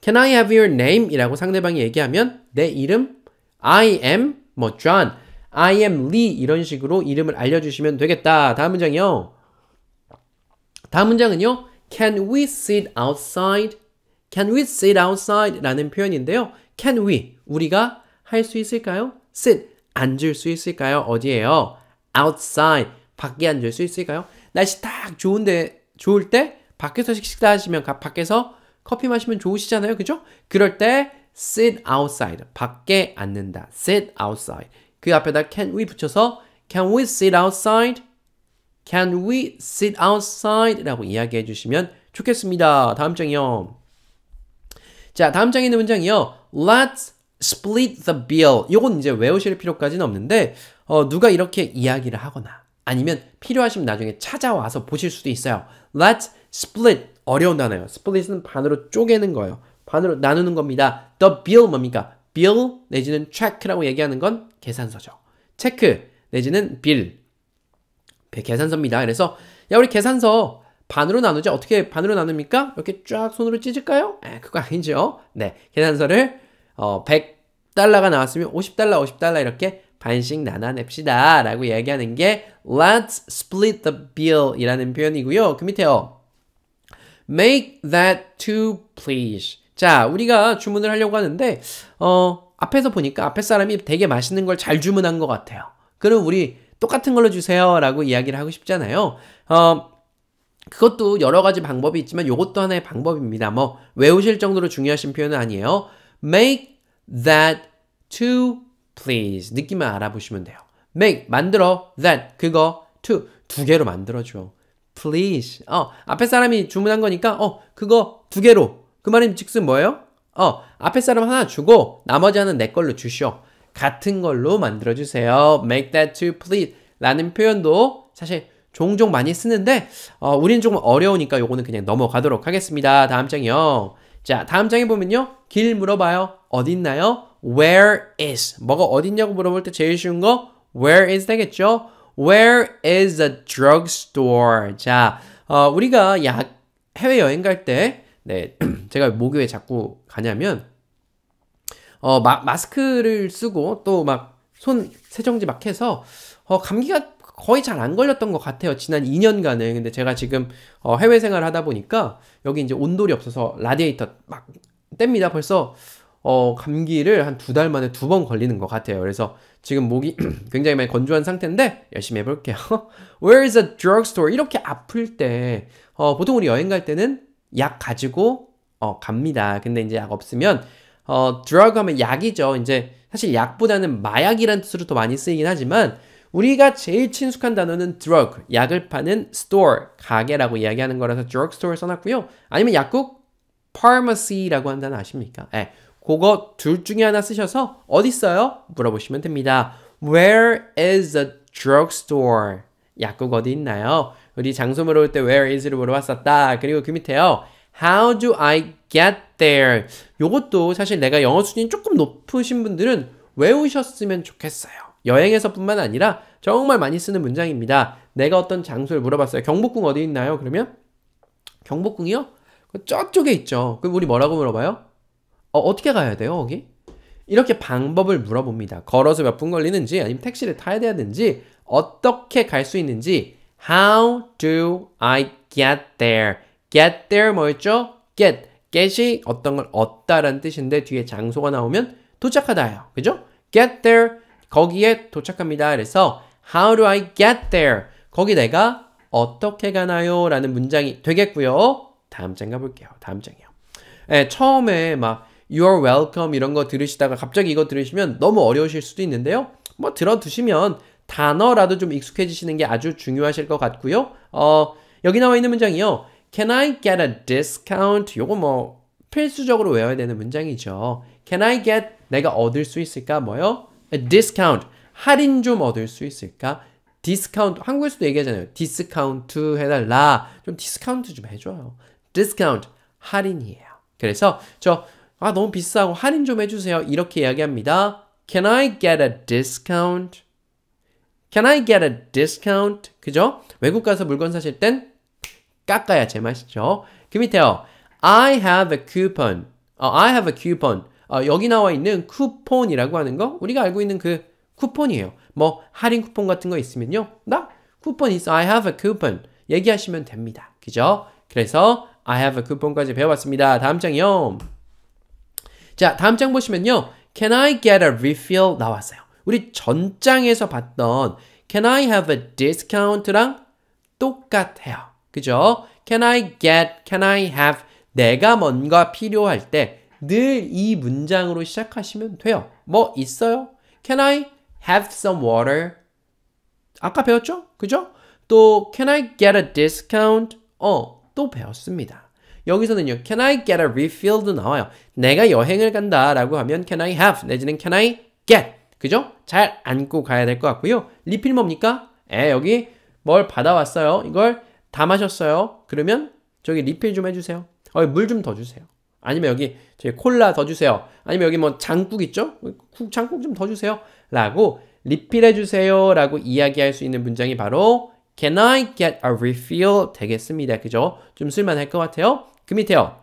Can I have your name? 이라고 상대방이 얘기하면 내 이름 I am 뭐 John, I am Lee 이런 식으로 이름을 알려주시면 되겠다. 다음 문장이요. 다음 문장은요. Can we sit outside? Can we sit outside? 라는 표현인데요. Can we? 우리가 할 수 있을까요? sit, 앉을 수 있을까요? 어디에요? outside, 밖에 앉을 수 있을까요? 날씨 딱 좋은데, 좋을 때 밖에서 식사하시면 밖에서 커피 마시면 좋으시잖아요. 그죠? 그럴 때 sit outside. 밖에 앉는다. sit outside. 그 앞에다 can we 붙여서 can we sit outside? can we sit outside? 라고 이야기해 주시면 좋겠습니다. 다음 장이요. 자, 다음 장에 있는 문장이요. let's split the bill. 요건 이제 외우실 필요까지는 없는데 어, 누가 이렇게 이야기를 하거나 아니면 필요하시면 나중에 찾아와서 보실 수도 있어요. Let's split 어려운 단어예요. split은 반으로 쪼개는 거예요. 반으로 나누는 겁니다. The bill 뭡니까? bill 내지는 check라고 얘기하는 건 계산서죠. 체크 내지는 bill 계산서입니다. 그래서 야 우리 계산서 반으로 나누지 어떻게 반으로 나눕니까? 이렇게 쫙 손으로 찢을까요? 에, 그거 아니죠. 네, 계산서를 어, 100달러가 나왔으면 50달러, 50달러 이렇게 반씩 나눠냅시다. 라고 얘기하는 게 let's split the bill 이라는 표현이고요. 그 밑에요. Make that to please. 자, 우리가 주문을 하려고 하는데, 어, 앞에서 보니까 앞에 사람이 되게 맛있는 걸 잘 주문한 것 같아요. 그럼 우리 똑같은 걸로 주세요. 라고 이야기를 하고 싶잖아요. 어, 그것도 여러 가지 방법이 있지만 이것도 하나의 방법입니다. 뭐, 외우실 정도로 중요하신 표현은 아니에요. Make that to please. 느낌을 알아보시면 돼요. make 만들어 that 그거 to 두 개로 만들어줘 please. 어, 앞에 사람이 주문한 거니까, 어, 그거 두 개로. 그 말인 즉슨 뭐예요? 어, 앞에 사람 하나 주고, 나머지 하나는 내 걸로 주시오. 같은 걸로 만들어주세요. make that to please. 라는 표현도 사실 종종 많이 쓰는데, 어, 우리는 조금 어려우니까 요거는 그냥 넘어가도록 하겠습니다. 다음 장이요. 자, 다음 장에 보면요. 길 물어봐요. 어딨나요? Where is. 뭐가 어딨냐고 물어볼 때 제일 쉬운 거, where is 되겠죠? Where is a drugstore? 자, 어, 우리가 약 해외 여행 갈 때, 네, 제가 목요에 일 자꾸 가냐면, 어, 마, 마스크를 쓰고 또 막 손 세정제 막 해서, 어, 감기가 거의 잘 안 걸렸던 것 같아요. 지난 2년간은. 근데 제가 지금 어, 해외 생활 을 하다 보니까 여기 이제 온돌이 없어서 라디에이터 막 뗍니다. 벌써 어, 감기를 한 두 달 만에 두 번 걸리는 것 같아요. 그래서 지금 목이 굉장히 많이 건조한 상태인데 열심히 해볼게요. Where is a drugstore? 이렇게 아플 때 어, 보통 우리 여행 갈 때는 약 가지고 어, 갑니다. 근데 이제 약 없으면 어, drug 하면 약이죠. 이제 사실 약보다는 마약이란 뜻으로 더 많이 쓰이긴 하지만 우리가 제일 친숙한 단어는 drug, 약을 파는 store, 가게라고 이야기하는 거라서 drugstore 써놨고요. 아니면 약국, pharmacy라고 한다는 아십니까? 예. 그거 둘 중에 하나 쓰셔서 어디 있어요? 물어보시면 됩니다. Where is the drugstore? 약국 어디 있나요? 우리 장소 물어볼 때 where is를 물어봤었다. 그리고 그 밑에요. How do I get there? 요것도 사실 내가 영어 수준이 조금 높으신 분들은 외우셨으면 좋겠어요. 여행에서뿐만 아니라 정말 많이 쓰는 문장입니다. 내가 어떤 장소를 물어봤어요. 경복궁 어디 있나요? 그러면 경복궁이요? 그 저쪽에 있죠. 그럼 우리 뭐라고 물어봐요? 어, 어떻게 가야 돼요, 거기? 이렇게 방법을 물어봅니다. 걸어서 몇 분 걸리는지, 아니면 택시를 타야 되는지, 어떻게 갈 수 있는지, How do I get there? get there 뭐였죠? get. get이 어떤 걸 얻다라는 뜻인데 뒤에 장소가 나오면 도착하다예요. 그죠? get there 거기에 도착합니다. 그래서 how do I get there? 거기 내가 어떻게 가나요? 라는 문장이 되겠고요. 다음 장 가볼게요. 다음 장이요. 예, 처음에 막 you're welcome 이런 거 들으시다가 갑자기 이거 들으시면 너무 어려우실 수도 있는데요. 뭐 들어두시면 단어라도 좀 익숙해지시는 게 아주 중요하실 것 같고요. 어, 여기 나와 있는 문장이요. Can I get a discount? 요거 뭐 필수적으로 외워야 되는 문장이죠. Can I get 내가 얻을 수 있을까? 뭐요? A discount. 할인 좀 얻을 수 있을까? 디스카운트 한국에서도 얘기하잖아요. 디스카운트 해달라. 좀 디스카운트 좀 해줘요. 디스카운트 할인이에요. 그래서 저 아, 너무 비싸고 할인 좀 해주세요. 이렇게 이야기합니다. Can I get a discount? Can I get a discount? 그죠? 외국 가서 물건 사실 땐 깎아야 제맛이죠. 그 밑에요. I have a coupon. 어, I have a coupon. 어, 여기 나와 있는 쿠폰이라고 하는 거 우리가 알고 있는 그 쿠폰이에요. 뭐 할인 쿠폰 같은 거 있으면요. 나 쿠폰 있어. I have a coupon. 얘기하시면 됩니다. 그죠? 그래서 I have a coupon까지 배워봤습니다. 다음 장이요. 자, 다음 장 보시면요. Can I get a refill 나왔어요. 우리 전장에서 봤던 Can I have a discount랑 똑같아요. 그죠? Can I get, can I have 내가 뭔가 필요할 때 늘 이 문장으로 시작하시면 돼요. 뭐 있어요? Can I have some water? 아까 배웠죠? 그죠? 또 Can I get a discount? 어, 또 배웠습니다. 여기서는요. Can I get a refill도 나와요. 내가 여행을 간다라고 하면 can I have 내지는 can I get 그죠? 잘 안고 가야 될 것 같고요. 리필 뭡니까? 에 여기 뭘 받아왔어요. 이걸 다 마셨어요. 그러면 저기 리필 좀 해주세요. 어, 물 좀 더 주세요. 아니면 여기 저기 콜라 더 주세요. 아니면 여기 뭐 장국 있죠? 장국 좀 더 주세요. 라고 리필해 주세요. 라고 이야기할 수 있는 문장이 바로 Can I get a refill 되겠습니다. 그죠? 좀 쓸만할 것 같아요. 그 밑에요.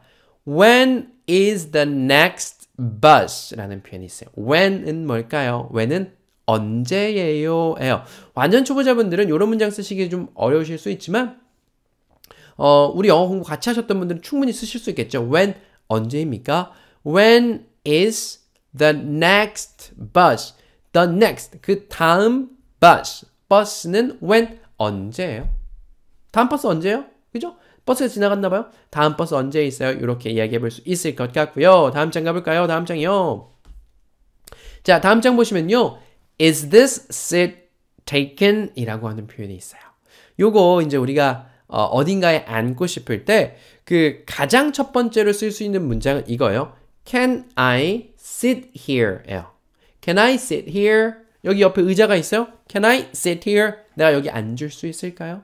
When is the next bus? 라는 표현이 있어요. When은 뭘까요? When은 언제예요? 에요. 완전 초보자분들은 이런 문장 쓰시기 좀 어려우실 수 있지만, 어, 우리 영어 공부 같이 하셨던 분들은 충분히 쓰실 수 있겠죠. When, 언제입니까? When is the next bus? The next, 그 다음 bus. 버스는 when, 언제예요? 다음 버스 언제예요? 그죠? 버스가 지나갔나 봐요? 다음 버스 언제 있어요? 이렇게 이야기해 볼 수 있을 것 같고요. 다음 장 가볼까요? 다음 장이요. 자, 다음 장 보시면요. Is this seat taken? 이라고 하는 표현이 있어요. 요거 이제 우리가 어, 딘가에 앉고 싶을 때 그 가장 첫 번째로 쓸 수 있는 문장은 이거예요. Can I sit here? 요 Can I sit here? 여기 옆에 의자가 있어요. Can I sit here? 내가 여기 앉을 수 있을까요?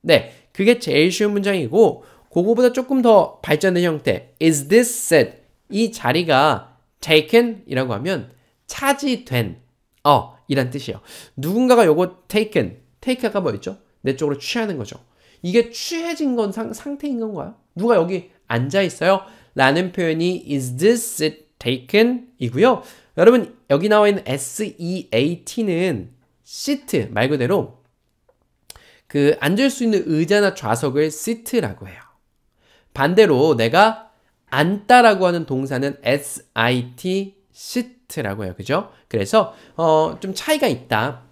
네. 그게 제일 쉬운 문장이고 그거보다 조금 더 발전된 형태 is this s e t 이 자리가 taken 이라고 하면 차지된 어 이란 뜻이에요 누군가가 요거 taken take가 뭐였죠? 내 쪽으로 취하는 거죠 이게 취해진 건 상, 상태인 건가요? 누가 여기 앉아 있어요? 라는 표현이 is this s e t taken 이고요 여러분 여기 나와 있는 seat는 시트 말 그대로 그 앉을 수 있는 의자나 좌석을 시트라고 해요. 반대로 내가 앉다라고 하는 동사는 sit, sit라고 해요. 그죠? 그래서 어, 좀 차이가 있다.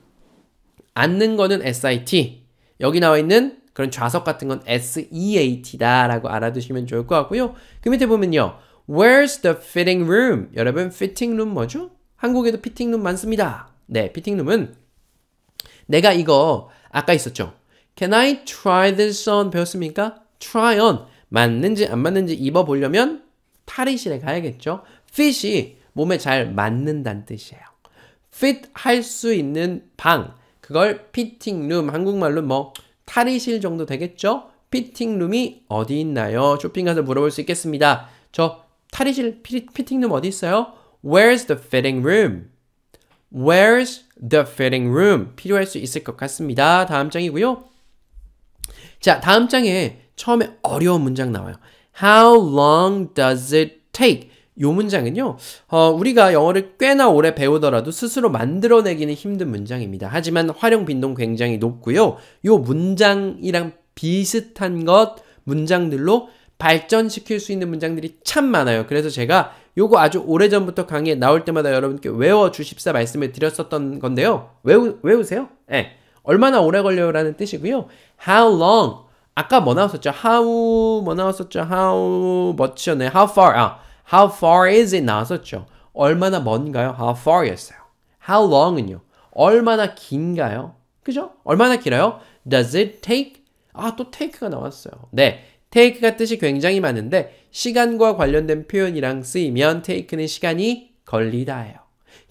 앉는 거는 sit. 여기 나와 있는 그런 좌석 같은 건 seat다라고 알아두시면 좋을 것 같고요. 그 밑에 보면요. Where's the fitting room? 여러분, fitting room 뭐죠? 한국에도 fitting room 많습니다. 네, fitting r o o m 은 내가 이거 아까 있었죠. Can I try this on 배웠습니까? try on 맞는지 안 맞는지 입어보려면 탈의실에 가야겠죠. fit이 몸에 잘 맞는다는 뜻이에요. fit 할 수 있는 방 그걸 피팅 룸 한국말로 뭐 탈의실 정도 되겠죠. 피팅 룸이 어디 있나요? 쇼핑 가서 물어볼 수 있겠습니다. 저 탈의실 피, 피팅 룸 어디 있어요? Where's the fitting room? Where's the fitting room? 필요할 수 있을 것 같습니다. 다음 장이고요. 자, 다음 장에 처음에 어려운 문장 나와요. How long does it take? 이 문장은요, 어, 우리가 영어를 꽤나 오래 배우더라도 스스로 만들어내기는 힘든 문장입니다. 하지만 활용 빈도는 굉장히 높고요. 이 문장이랑 비슷한 것, 문장들로 발전시킬 수 있는 문장들이 참 많아요. 그래서 제가 요거 아주 오래전부터 강의에 나올 때마다 여러분께 외워주십사 말씀을 드렸었던 건데요. 외우, 외우세요? 예. 네. 얼마나 오래 걸려요라는 뜻이고요. How long? 아까 뭐 나왔었죠? How 뭐 나왔었죠? How m u c h 네 How far? 아, how far is it 나왔었죠? 얼마나 먼가요? How far였어요. How long은요? 얼마나 긴가요? 그죠? 얼마나 길어요? Does it take? 아, 또 take가 나왔어요. 네. take가 뜻이 굉장히 많은데 시간과 관련된 표현이랑 쓰이면 take는 시간이 걸리다예요.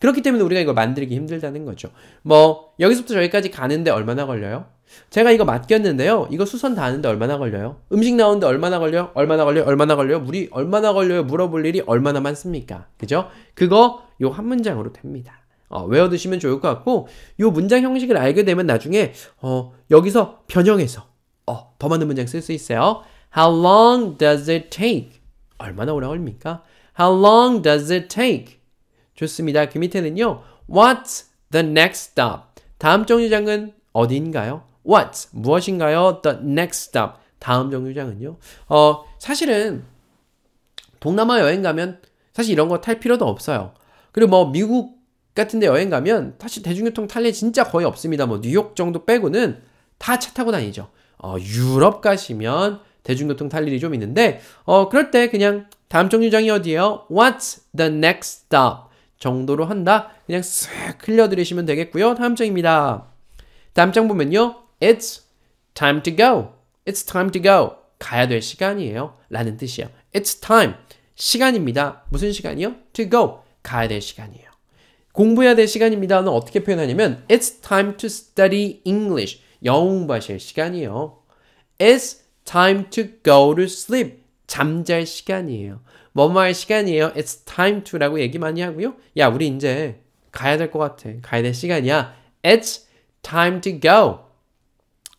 그렇기 때문에 우리가 이걸 만들기 힘들다는 거죠. 뭐 여기서부터 저기까지 가는데 얼마나 걸려요? 제가 이거 맡겼는데요. 이거 수선 다 하는데 얼마나 걸려요? 음식 나오는데 얼마나 걸려요? 얼마나 걸려요? 얼마나 걸려요? 물이 얼마나 걸려요? 물어볼 일이 얼마나 많습니까? 그죠? 그거 요 한 문장으로 됩니다. 어, 외워두시면 좋을 것 같고 요 문장 형식을 알게 되면 나중에 어, 여기서 변형해서 어, 더 많은 문장 쓸 수 있어요. How long does it take? 얼마나 오래 걸립니까? How long does it take? 좋습니다. 그 밑에는요. What's the next stop? 다음 정류장은 어디인가요? What's 무엇인가요? The next stop. 다음 정류장은요. 어, 사실은 동남아 여행 가면 사실 이런 거 탈 필요도 없어요. 그리고 뭐 미국 같은데 여행 가면 사실 대중교통 탈 일 진짜 거의 없습니다. 뭐 뉴욕 정도 빼고는 다 차 타고 다니죠. 어, 유럽 가시면 대중교통 탈 일이 좀 있는데 어, 그럴 때 그냥 다음 정류장이 어디예요? What's the next stop? 정도로 한다. 그냥 쓱 흘려드리시면 되겠고요. 다음 장입니다. 다음 장 보면요. It's time to go. It's time to go. 가야 될 시간이에요. 라는 뜻이에요. It's time. 시간입니다. 무슨 시간이요? To go. 가야 될 시간이에요. 공부해야 될 시간입니다는 어떻게 표현하냐면 It's time to study English. 영어 공부하실 시간이에요. It's time to go to sleep. 잠잘 시간이에요. 뭐뭐할 시간이에요. It's time to 라고 얘기 많이 하고요. 야, 우리 이제 가야 될 것 같아. 가야 될 시간이야. It's time to go.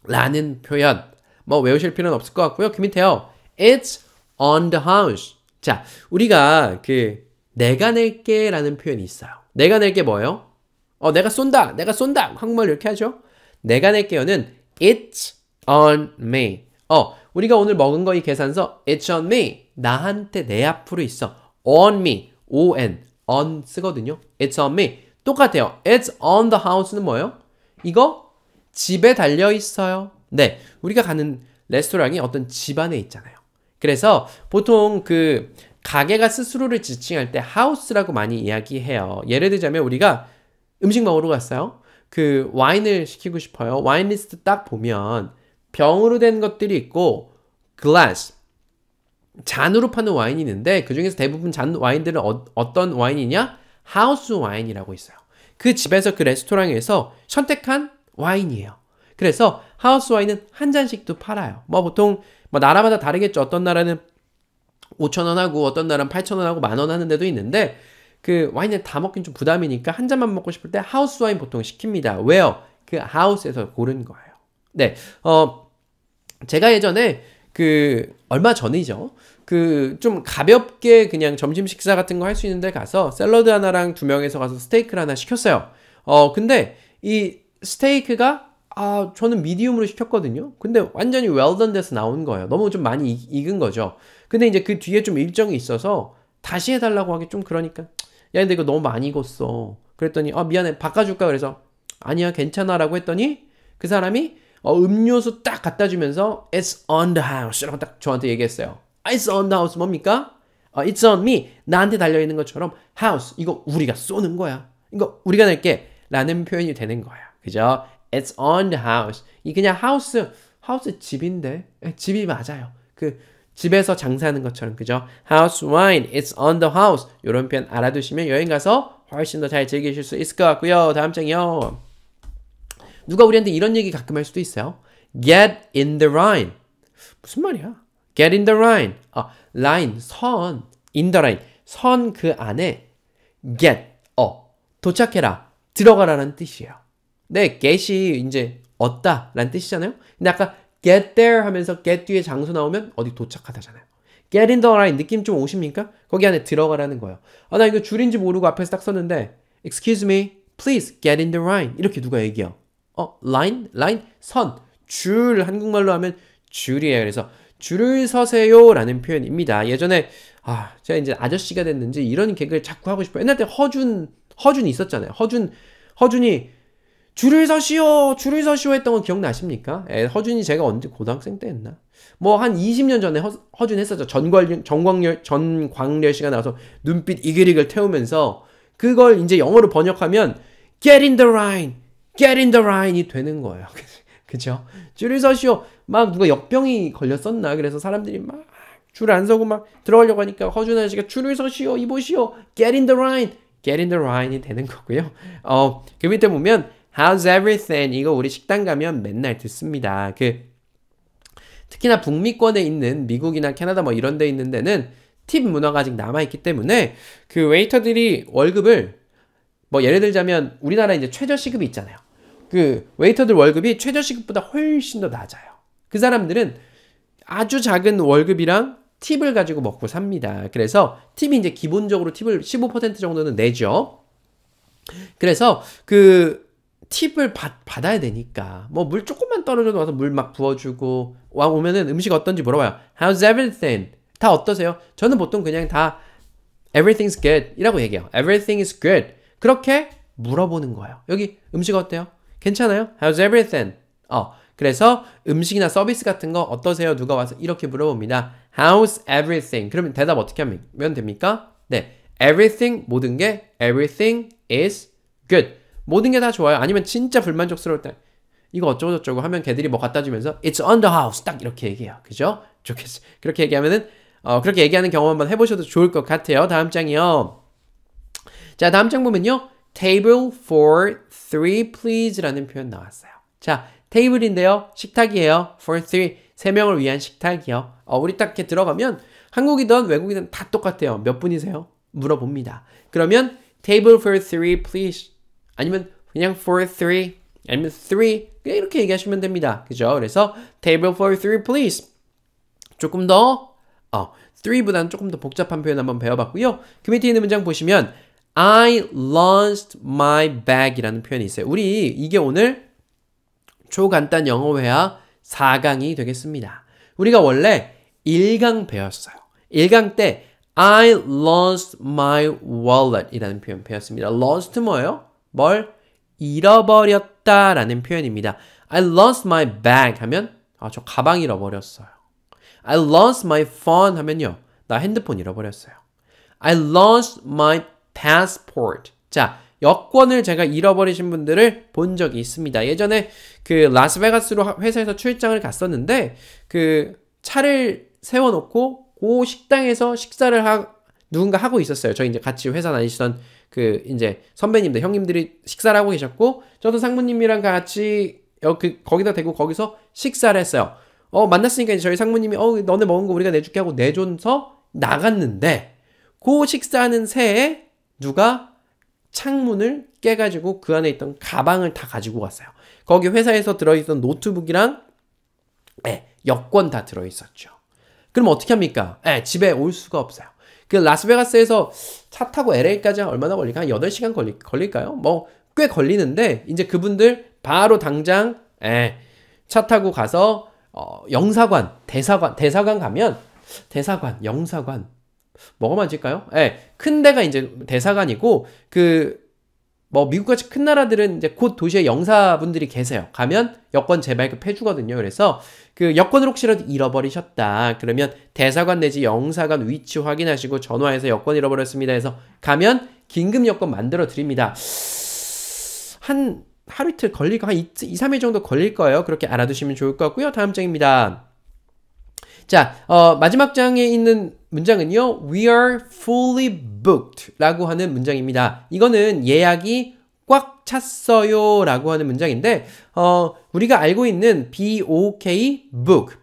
라는 표현. 뭐 외우실 필요는 없을 것 같고요. 그 밑에요. It's on the house. 자, 우리가 그 내가 낼게 라는 표현이 있어요. 내가 낼게 뭐예요? 어, 내가 쏜다. 내가 쏜다. 한국말 이렇게 하죠. 내가 낼게요는 it's on me. 어, 우리가 오늘 먹은 거 이 계산서 it's on me. 나한테 내 앞으로 있어. on me, on, on 쓰거든요. it's on me. 똑같아요. it's on the house는 뭐예요? 이거 집에 달려 있어요. 네, 우리가 가는 레스토랑이 어떤 집 안에 있잖아요. 그래서 보통 그 가게가 스스로를 지칭할 때 하우스라고 많이 이야기해요. 예를 들자면 우리가 음식 먹으러 갔어요. 그 와인을 시키고 싶어요. 와인 리스트 딱 보면 병으로 된 것들이 있고 glass 잔으로 파는 와인이 있는데 그 중에서 대부분 잔 와인들은 어, 떤 와인이냐? 하우스 와인이라고 있어요. 그 집에서 그 레스토랑에서 선택한 와인이에요. 그래서 하우스 와인은 한 잔씩도 팔아요. 뭐 보통 뭐 나라마다 다르겠죠. 어떤 나라는 5천 원 하고 어떤 나라는 8천 원 하고 만원 하는 데도 있는데 그 와인을 다 먹긴 좀 부담이니까 한 잔만 먹고 싶을 때 하우스 와인 보통 시킵니다. 왜요? 그 하우스에서 고른 거예요. 네, 어 제가 예전에 그 얼마 전이죠. 그 좀 가볍게 그냥 점심 식사 같은 거 할 수 있는데 가서 샐러드 하나랑 두 명에서 가서 스테이크를 하나 시켰어요. 어 근데 이 스테이크가 아 저는 미디움으로 시켰거든요. 근데 완전히 웰던 데서 나온 거예요. 너무 좀 많이 익은 거죠. 근데 이제 그 뒤에 좀 일정이 있어서 다시 해달라고 하기 좀 그러니까 야 근데 이거 너무 많이 익었어. 그랬더니 아 미안해 바꿔줄까 그래서 아니야 괜찮아라고 했더니 그 사람이 어, 음료수 딱 갖다 주면서 It's on the house 라고 딱 저한테 얘기했어요. It's on the house 뭡니까? 어, It's on me. 나한테 달려있는 것처럼 house. 이거 우리가 쏘는 거야. 이거 우리가 낼게. 라는 표현이 되는 거야. 그죠? It's on the house. 이 그냥 house, house 집인데. 예, 집이 맞아요. 그 집에서 장사하는 것처럼 그죠? House wine, it's on the house. 이런 표현 알아두시면 여행 가서 훨씬 더 잘 즐기실 수 있을 것 같고요. 다음 장이요. 누가 우리한테 이런 얘기 가끔 할 수도 있어요. Get in the line. 무슨 말이야? Get in the line. 아, line, 선. In the line. 선 그 안에 get, 어, 도착해라. 들어가라라는 뜻이에요. 네, get이 이제 얻다 라는 뜻이잖아요. 근데 아까 get there 하면서 get 뒤에 장소 나오면 어디 도착하다잖아요. get in the line 느낌 좀 오십니까? 거기 안에 들어가라는 거예요. 아, 나 이거 줄인지 모르고 앞에서 딱 썼는데 excuse me, please get in the line 이렇게 누가 얘기해요. 어, line, line, 선, 줄 한국말로 하면 줄이에요. 그래서 줄을 서세요라는 표현입니다. 예전에 아, 제가 이제 아저씨가 됐는지 이런 개그를 자꾸 하고 싶어요. 옛날 때 허준 허준이 있었잖아요. 허준 허준이 줄을 서시오, 줄을 서시오 했던 거 기억나십니까? 에, 허준이 제가 언제 고등학생 때했나뭐 한 20년 전에 허, 준 했었죠. 전광렬 전광렬 전광렬 씨가 나와서 눈빛 이글이글 태우면서 그걸 이제 영어로 번역하면 Get in the line, get in the line이 되는 거예요. 그죠? 줄을 서시오. 막 누가 역병이 걸렸었나? 그래서 사람들이 막 줄 안 서고 막 들어가려고 하니까 허준 아저씨가 줄을 서시오. 이보시오. get in the line. get in the line이 되는 거고요. 어, 그 밑에 보면 how's everything 이거 우리 식당 가면 맨날 듣습니다. 그 특히나 북미권에 있는 미국이나 캐나다 뭐 이런 데 있는 데는 팁 문화가 아직 남아있기 때문에 그 웨이터들이 월급을 뭐 예를 들자면 우리나라 이제 최저시급이 있잖아요. 그 웨이터들 월급이 최저시급보다 훨씬 더 낮아요. 그 사람들은 아주 작은 월급이랑 팁을 가지고 먹고 삽니다. 그래서 팁이 이제 기본적으로 팁을 15% 정도는 내죠. 그래서 그 팁을 받, 받아야 되니까 뭐 물 조금만 떨어져도 와서 물 막 부어주고 와 오면은 음식 어떤지 물어봐요. How's everything? 다 어떠세요? 저는 보통 그냥 다 everything's good 이라고 얘기해요. everything is good. 그렇게 물어보는 거예요. 여기 음식 어때요? 괜찮아요? How's everything? 어, 그래서 음식이나 서비스 같은 거 어떠세요? 누가 와서 이렇게 물어봅니다. How's everything? 그러면 대답 어떻게 하면 됩니까? 네, everything 모든 게 everything is good. 모든 게 다 좋아요. 아니면 진짜 불만족스러울 때 이거 어쩌고저쩌고 하면 걔들이 뭐 갖다 주면서 It's on the house 딱 이렇게 얘기해요. 그죠? 좋겠어. 그렇게 얘기하면은 어, 그렇게 얘기하는 경험 한번 해보셔도 좋을 것 같아요. 다음 장이요. 자, 다음 장 보면요. Table for three please라는 표현 나왔어요. 자, 테이블인데요. 식탁이에요. for three. 세 명을 위한 식탁이요. 어, 우리 딱 이렇게 들어가면 한국이든 외국이든 다 똑같아요. 몇 분이세요? 물어봅니다. 그러면 table for three please 아니면 그냥 for three 아니면 three 그냥 이렇게 얘기하시면 됩니다. 그죠? 그래서 table for three please 조금 더 어, three보다는 조금 더 복잡한 표현 한번 배워봤고요. 그 밑에 있는 문장 보시면 I launched my bag 이라는 표현이 있어요. 우리 이게 오늘 초간단 영어회화 4강이 되겠습니다. 우리가 원래 1강 배웠어요. 1강 때 I lost my wallet 이라는 표현 배웠습니다. lost 뭐예요? 뭘? 잃어버렸다 라는 표현입니다. I lost my bag 하면 아, 저 가방 잃어버렸어요. I lost my phone 하면요. 나 핸드폰 잃어버렸어요. I lost my passport. 자, 여권을 제가 잃어버리신 분들을 본 적이 있습니다. 예전에 그 라스베가스로 회사에서 출장을 갔었는데 그 차를 세워놓고 그 식당에서 식사를 하, 누군가 하고 있었어요. 저희 이제 같이 회사 다니시던 그 이제 선배님들, 형님들이 식사를 하고 계셨고 저도 상무님이랑 같이 그 거기다 대고 거기서 식사를 했어요. 어 만났으니까 이제 저희 상무님이 어 너네 먹은 거 우리가 내줄게 하고 내줘서 나갔는데 그 식사하는 새에 누가 창문을 깨가지고 그 안에 있던 가방을 다 가지고 갔어요. 거기 회사에서 들어있던 노트북이랑 네, 여권 다 들어있었죠. 그럼 어떻게 합니까? 네, 집에 올 수가 없어요. 그 라스베가스에서 차 타고 LA까지 얼마나 걸릴까? 한 8시간 걸리, 걸릴까요? 뭐, 꽤 걸리는데, 이제 그분들 바로 당장, 에, 예, 차 타고 가서, 어, 영사관, 대사관, 대사관 가면, 대사관, 영사관, 뭐가 맞을까요? 예, 큰 데가 이제 대사관이고 그 뭐 미국같이 큰 나라들은 이제 곧 도시에 영사분들이 계세요. 가면 여권 재발급 해주거든요. 그래서 그 여권을 혹시라도 잃어버리셨다. 그러면 대사관 내지 영사관 위치 확인하시고 전화해서 여권 잃어버렸습니다. 해서 가면 긴급 여권 만들어 드립니다. 한 하루 이틀 걸릴 까한 2, 3일 정도 걸릴 거예요. 그렇게 알아두시면 좋을 것 같고요. 다음 장입니다. 자, 어, 마지막 장에 있는 문장은요. We are fully booked 라고 하는 문장입니다. 이거는 예약이 꽉 찼어요 라고 하는 문장인데 어, 우리가 알고 있는 BOK book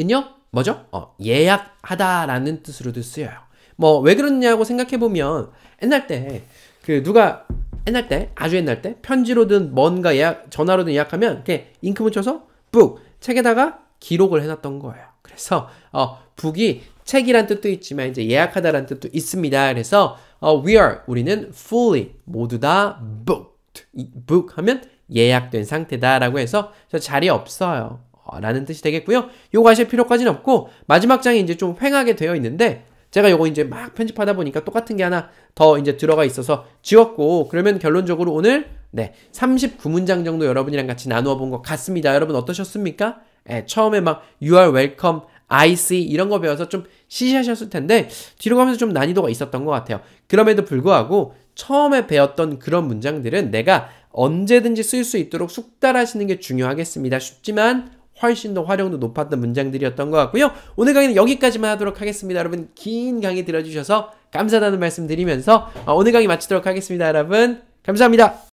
은요. 뭐죠? 어, 예약하다 라는 뜻으로도 쓰여요. 뭐 왜 그러냐고 생각해보면 옛날 때 그 누가 옛날 때 아주 옛날 때 편지로든 뭔가 예약 전화로든 예약하면 이렇게 잉크 묻혀서 북 책에다가 기록을 해놨던 거예요. 그래서 어, 북이 책이란 뜻도 있지만 이제 예약하다라는 뜻도 있습니다. 그래서 어, we are 우리는 fully 모두 다 booked book 하면 예약된 상태다라고 해서 저 자리 없어요. 어, 라는 뜻이 되겠고요. 요거 하실 필요까지는 없고 마지막 장이 이제 좀 횡하게 되어 있는데 제가 요거 이제 막 편집하다 보니까 똑같은 게 하나 더 이제 들어가 있어서 지웠고 그러면 결론적으로 오늘 네 39문장 정도 여러분이랑 같이 나누어 본 것 같습니다. 여러분 어떠셨습니까? 예, 처음에 막 you are welcome, I see 이런 거 배워서 좀 시시하셨을 텐데 뒤로 가면서 좀 난이도가 있었던 것 같아요. 그럼에도 불구하고 처음에 배웠던 그런 문장들은 내가 언제든지 쓸 수 있도록 숙달하시는 게 중요하겠습니다. 쉽지만 훨씬 더 활용도 높았던 문장들이었던 것 같고요. 오늘 강의는 여기까지만 하도록 하겠습니다. 여러분 긴 강의 들어주셔서 감사하다는 말씀 드리면서 어, 오늘 강의 마치도록 하겠습니다. 여러분 감사합니다.